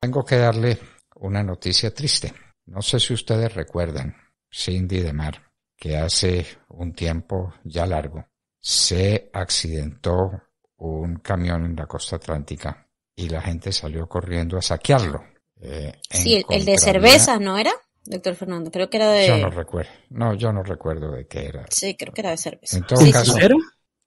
Tengo que darle una noticia triste. No sé si ustedes recuerdan Cindy de Mar, que hace un tiempo ya largo se accidentó un camión en la costa atlántica y la gente salió corriendo a saquearlo. Eh, sí, el, de cerveza, ¿no era? Doctor Fernando, creo que era de... Yo no recuerdo. No, yo no recuerdo de qué era. Sí, creo que era de cerveza. En todo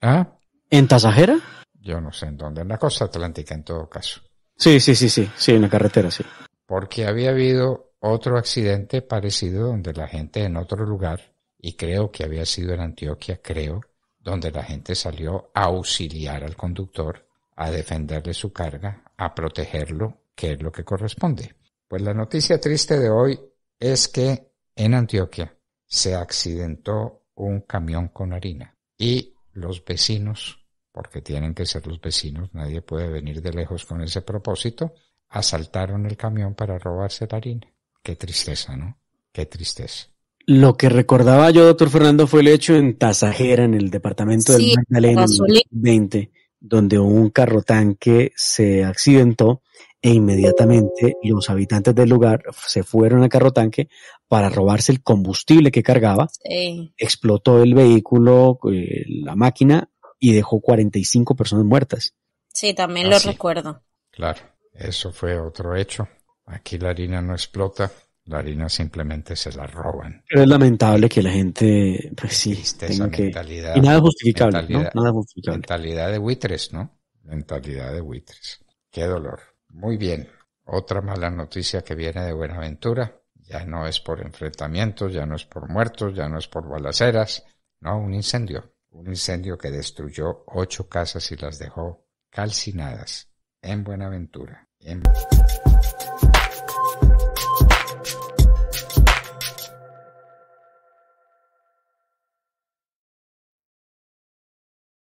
¿Ah? ¿En tasajera? Yo no sé en dónde, en la costa atlántica en todo caso. Sí, sí, sí, sí, sí, en la carretera, sí. Porque había habido otro accidente parecido donde la gente en otro lugar, y creo que había sido en Antioquia, creo, donde la gente salió a auxiliar al conductor, a defenderle su carga, a protegerlo, que es lo que corresponde. Pues la noticia triste de hoy es que en Antioquia se accidentó un camión con harina y los vecinos porque tienen que ser los vecinos, nadie puede venir de lejos con ese propósito, asaltaron el camión para robarse la harina. Qué tristeza, ¿no? Qué tristeza. Lo que recordaba yo, doctor Fernando, fue el hecho en Tasajera, en el departamento del Magdalena, donde un carro tanque se accidentó e inmediatamente los habitantes del lugar se fueron al carro tanque para robarse el combustible que cargaba. Explotó el vehículo, eh, la máquina, y dejó 45 personas muertas. Sí, también lo recuerdo. Claro, eso fue otro hecho. Aquí la harina no explota, la harina simplemente se la roban. Pero es lamentable que la gente, persista pues esa Mentalidad, y nada justificable, ¿no? Mentalidad de buitres, ¿no? Mentalidad de buitres. Qué dolor. Muy bien. Otra mala noticia que viene de Buenaventura. Ya no es por enfrentamientos, ya no es por muertos, ya no es por balaceras. No, un incendio un incendio que destruyó ocho casas y las dejó calcinadas en Buenaventura.